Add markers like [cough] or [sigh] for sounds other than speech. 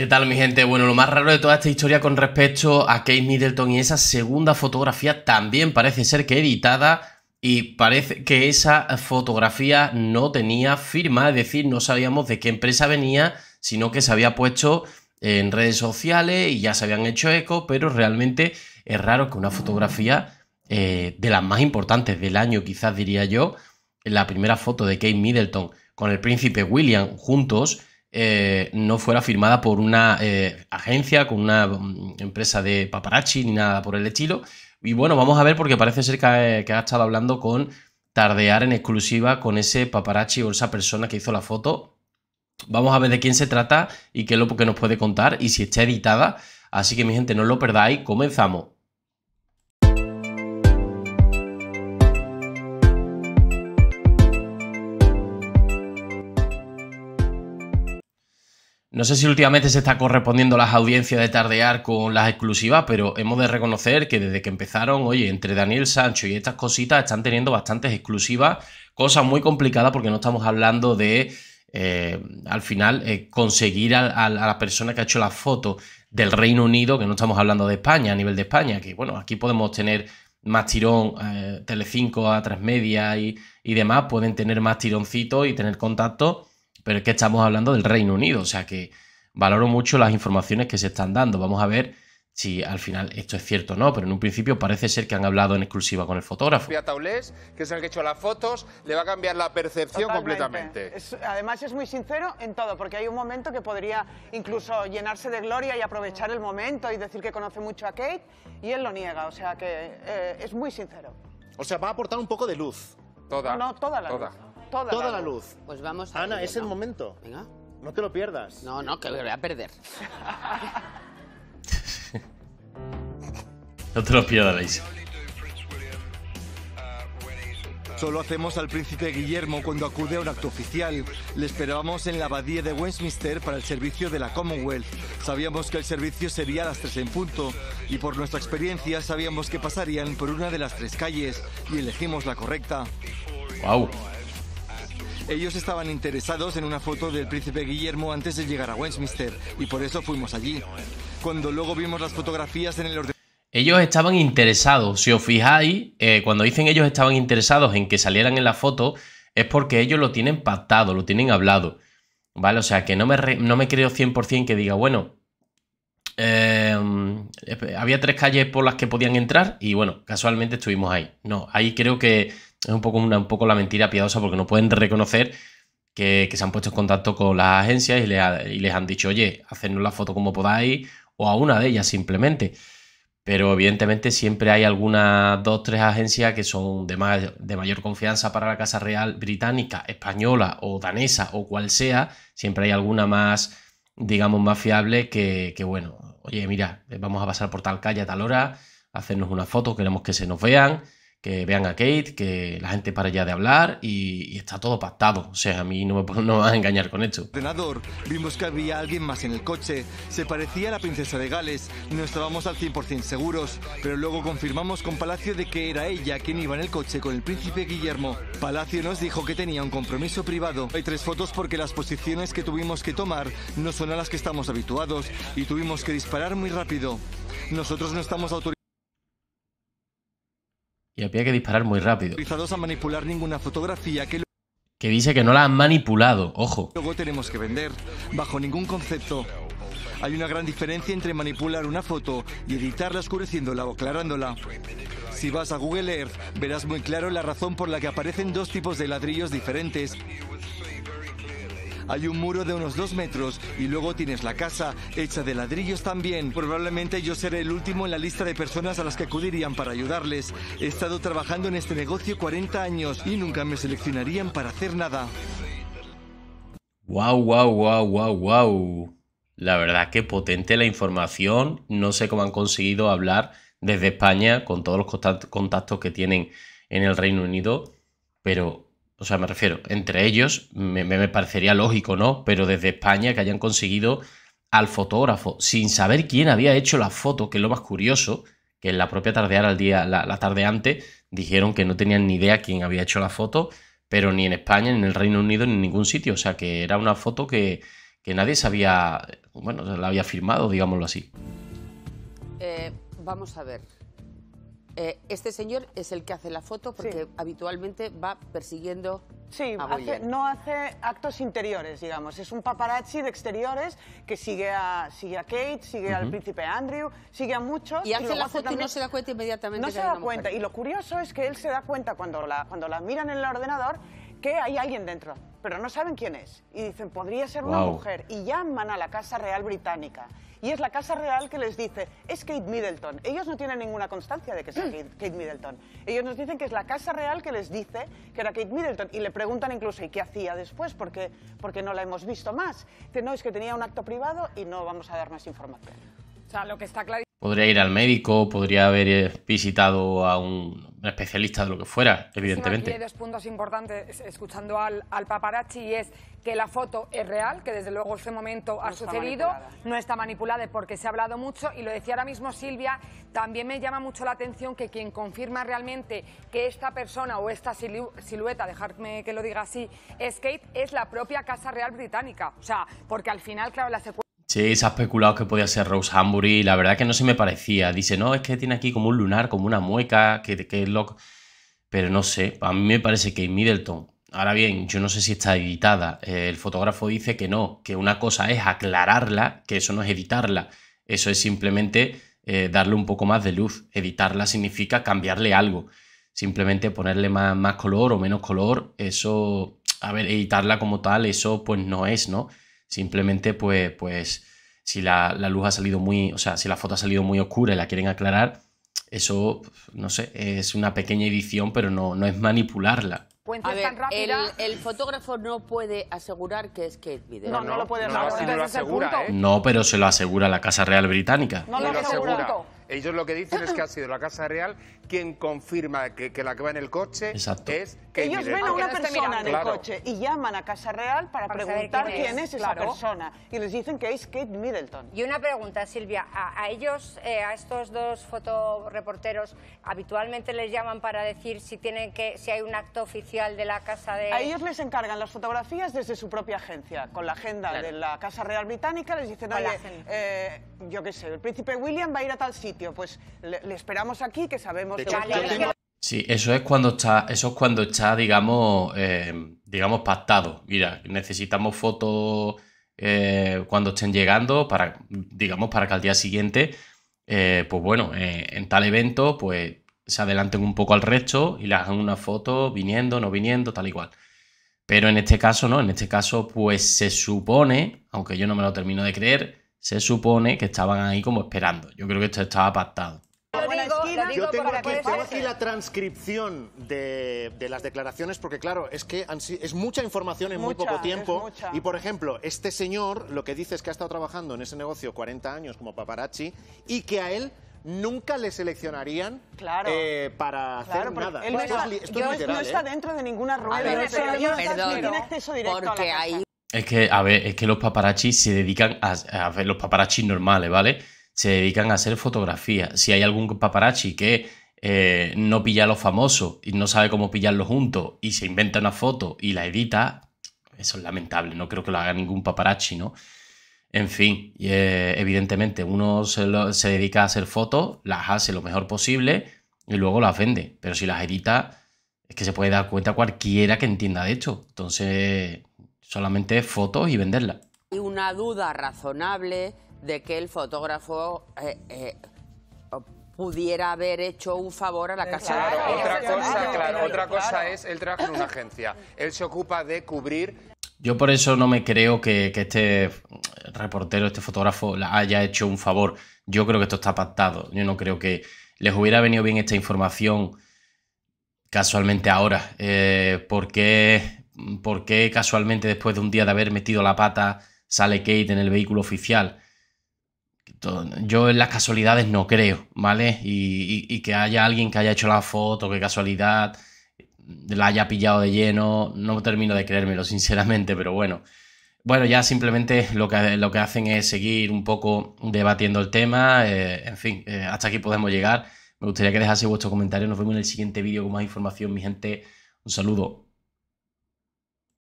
¿Qué tal mi gente? Bueno, lo más raro de toda esta historia con respecto a Kate Middleton y esa segunda fotografía también parece ser que editada y parece que esa fotografía no tenía firma, es decir, no sabíamos de qué empresa venía, sino que se había puesto en redes sociales y ya se habían hecho eco, pero realmente es raro que una fotografía eh, de las más importantes del año, quizás diría yo, la primera foto de Kate Middleton con el príncipe William juntos, eh, no fuera firmada por una eh, agencia, con una mm, empresa de paparazzi ni nada por el estilo. Y bueno, vamos a ver porque parece ser eh, que ha, estado hablando con Tardear en exclusiva con ese paparazzi o esa persona que hizo la foto. Vamos a ver de quién se trata y qué es lo que nos puede contar y si está editada. Así que mi gente, no lo perdáis, comenzamos. No sé si últimamente se está correspondiendo las audiencias de Tardear con las exclusivas, pero hemos de reconocer que desde que empezaron, oye, entre Daniel Sancho y estas cositas están teniendo bastantes exclusivas, cosa muy complicada porque no estamos hablando de, eh, al final, eh, conseguir a, la persona que ha hecho la foto del Reino Unido, que no estamos hablando de España, a nivel de España, que bueno, aquí podemos tener más tirón, eh, Telecinco a tres media y, y demás, pueden tener más tironcito y tener contacto pero es que estamos hablando del Reino Unido, o sea que valoro mucho las informaciones que se están dando. Vamos a ver si al final esto es cierto o no, pero en un principio parece ser que han hablado en exclusiva con el fotógrafo. Taulés, que es el que ha hecho las fotos, le va a cambiar la percepción completamente. además es muy sincero en todo, porque hay un momento que podría incluso llenarse de gloria y aprovechar el momento y decir que conoce mucho a Kate, y él lo niega, o sea que eh, es muy sincero. O sea, va a aportar un poco de luz. Toda. No, toda la luz toda, la, luz. Pues vamos Ana, es el momento. Venga. No te lo pierdas. No, no, que lo voy a perder. [laughs] no te lo pierdas, Solo hacemos al príncipe Guillermo cuando acude a un acto oficial. Le esperábamos en la abadía de Westminster para el servicio de la Commonwealth. Sabíamos que el servicio sería a las tres en punto y por nuestra experiencia sabíamos que pasarían por una de las tres calles y elegimos la correcta. ¡Wow! Ellos estaban interesados en una foto del príncipe Guillermo antes de llegar a Westminster y por eso fuimos allí. Cuando luego vimos las fotografías en el ordenador... Ellos estaban interesados, si os fijáis, eh, cuando dicen ellos estaban interesados en que salieran en la foto, es porque ellos lo tienen pactado, lo tienen hablado. ¿Vale? O sea, que no me, no me creo 100% que diga, bueno, em, había tres calles por las que podían entrar y bueno, casualmente estuvimos ahí. No, ahí creo que es un poco, un poco la mentira piadosa porque no pueden reconocer que, se han puesto en contacto con las agencias y, les han dicho, oye, hacernos la foto como podáis o a una de ellas simplemente. Pero evidentemente siempre hay algunas dos, tres agencias que son de, de mayor confianza para la Casa Real británica, española o danesa o cual sea. Siempre hay alguna más, digamos, más fiable que, que bueno, oye, mira, vamos a pasar por tal calle a tal hora, hacernos una foto, queremos que se nos vean que vean a Kate, que la gente para ya de hablar y, está todo pactado. O sea, a mí no me, [laughs] no a engañar con esto. Ordenador, vimos que había alguien más en el coche. Se parecía a la princesa de Gales. No estábamos al 100% seguros, pero luego confirmamos con Palacio de que era ella quien iba en el coche con el príncipe Guillermo. Palacio nos dijo que tenía un compromiso privado. Hay tres fotos porque las posiciones que tuvimos que tomar no son a las que estamos habituados y tuvimos que disparar muy rápido. Nosotros no estamos autorizados y había que disparar muy rápido. A manipular ninguna fotografía que, que dice que no la han manipulado, ojo. Luego tenemos que vender, bajo ningún concepto. Hay una gran diferencia entre manipular una foto y editarla oscureciéndola o aclarándola. Si vas a Google Earth, verás muy claro la razón por la que aparecen dos tipos de ladrillos diferentes. Hay un muro de unos dos metros y luego tienes la casa, hecha de ladrillos también. Probablemente yo seré el último en la lista de personas a las que acudirían para ayudarles. He estado trabajando en este negocio 40 años y nunca me seleccionarían para hacer nada. Guau, wow, wow, guau, guau. La verdad que potente la información. No sé cómo han conseguido hablar desde España con todos los contactos que tienen en el Reino Unido, pero o sea, me refiero, entre ellos me, parecería lógico, ¿no? Pero desde España que hayan conseguido al fotógrafo sin saber quién había hecho la foto, que es lo más curioso, que en la propia tardear al día, la, tarde antes, dijeron que no tenían ni idea quién había hecho la foto, pero ni en España, ni en el Reino Unido, ni en ningún sitio. O sea que era una foto que, nadie sabía, bueno, la había firmado, digámoslo así. Eh, vamos a ver, eh, este señor es el que hace la foto porque habitualmente va persiguiendo. Sí, no hace actos interiores, digamos. Es un paparazzi de exteriores que sigue a, sigue a Kate, sigue al príncipe Andrew, sigue a muchos. Y, hace la foto y no se da cuenta inmediatamente. No se da cuenta. Y lo curioso es que él se da cuenta cuando la, cuando la miran en el ordenador que hay alguien dentro pero no saben quién es. Y dicen, podría ser una mujer. Y llaman a la Casa Real Británica. Y es la Casa Real que les dice, es Kate Middleton. Ellos no tienen ninguna constancia de que sea Kate, Middleton. Ellos nos dicen que es la Casa Real que les dice que era Kate Middleton. Y le preguntan incluso, ¿y qué hacía después? Porque, porque no la hemos visto más. no, es que tenía un acto privado y no vamos a dar más información. O sea, lo que está claro. Podría ir al médico, podría haber eh, visitado a un, especialista de lo que fuera, evidentemente. Hay dos puntos importantes escuchando al, al paparazzi y es que la foto es real, que desde luego ese momento ha sucedido, no está manipulada porque se ha hablado mucho y lo decía ahora mismo Silvia, también me llama mucho la atención que quien confirma realmente que esta persona o esta silueta, dejadme que lo diga así, es Kate, es la propia Casa Real Británica. O sea, porque al final, claro, la secuencia se ha especulado que podía ser Rose Hambury. La verdad que no se me parecía. Dice, no, es que tiene aquí como un lunar, como una mueca, que, que es loco. Pero no sé, a mí me parece que Middleton. Ahora bien, yo no sé si está editada. Eh, el fotógrafo dice que no, que una cosa es aclararla, que eso no es editarla. Eso es simplemente eh, darle un poco más de luz. Editarla significa cambiarle algo. Simplemente ponerle más, más color o menos color. Eso, a ver, editarla como tal, eso pues no es, ¿no? Simplemente pues, pues si la, luz ha salido muy, o sea, si la foto ha salido muy oscura y la quieren aclarar, eso, no sé, es una pequeña edición, pero no, no es manipularla. el, fotógrafo no puede asegurar que es Kate Middleton. No, no, lo puede asegurar. ¿eh? no, pero se lo asegura la Casa Real Británica. No, lo, asegura. Ellos lo que dicen es que ha sido la Casa Real quien confirma que, la que va en el coche es ellos ven a una persona en el coche y llaman a Casa Real para, preguntar quién es, esa persona. Y les dicen que es Kate Middleton. Y una pregunta, Silvia. A, ellos, eh, a estos dos fotoreporteros, habitualmente les llaman para decir si, tienen que, si hay un acto oficial de la Casa de... A ellos les encargan las fotografías desde su propia agencia. Con la agenda de la Casa Real Británica les dicen, oye, eh, yo qué sé, el príncipe William va a ir a tal sitio. Pues le, esperamos aquí que sabemos... De que Sí, eso es cuando está, eso es cuando está, digamos, eh, digamos, pactado. Mira, necesitamos fotos eh, cuando estén llegando para, digamos, para que al día siguiente, eh, pues bueno, en tal evento, pues se adelanten un poco al resto y le hagan una foto viniendo, no viniendo, tal y cual. Pero en este caso no, en este caso pues se supone, aunque yo no me lo termino de creer, se supone que estaban ahí como esperando. Yo creo que esto estaba pactado. Yo, tengo, aquí, la transcripción de, las declaraciones porque, claro, es que es mucha información en muy poco tiempo. Y, por ejemplo, este señor lo que dice es que ha estado trabajando en ese negocio 40 años como paparazzi y que a él nunca le seleccionarían eh, para hacer nada. no, está, dentro de ninguna rueda. no, tiene acceso directo Es que, a ver, es que los paparazzi se dedican a, ver los paparazzi normales, ¿vale? se dedican a hacer fotografía. Si hay algún paparazzi que eh, no pilla a los famosos y no sabe cómo pillarlo juntos y se inventa una foto y la edita, eso es lamentable, no creo que lo haga ningún paparazzi, ¿no? En fin, eh, evidentemente uno se, dedica a hacer fotos, las hace lo mejor posible y luego las vende, pero si las edita es que se puede dar cuenta cualquiera que entienda de hecho. entonces solamente fotos y venderlas una duda razonable de que el fotógrafo eh, eh, pudiera haber hecho un favor a la eh, casa. otra cosa, otra cosa es, el trabaja en una agencia, él se ocupa de cubrir... Yo por eso no me creo que, este reportero, este fotógrafo, haya hecho un favor. Yo creo que esto está pactado. Yo no creo que les hubiera venido bien esta información casualmente ahora. Eh, porque ¿Por qué casualmente después de un día de haber metido la pata sale Kate en el vehículo oficial. Yo en las casualidades no creo, ¿vale? Y, que haya alguien que haya hecho la foto, qué casualidad, la haya pillado de lleno, no termino de creérmelo, [laughs] sinceramente, pero bueno. Bueno, ya simplemente lo que, lo que hacen es seguir un poco debatiendo el tema. Eh, en fin, eh, hasta aquí podemos llegar. Me gustaría que dejase vuestro comentario. Nos vemos en el siguiente vídeo con más información, mi gente. Un saludo.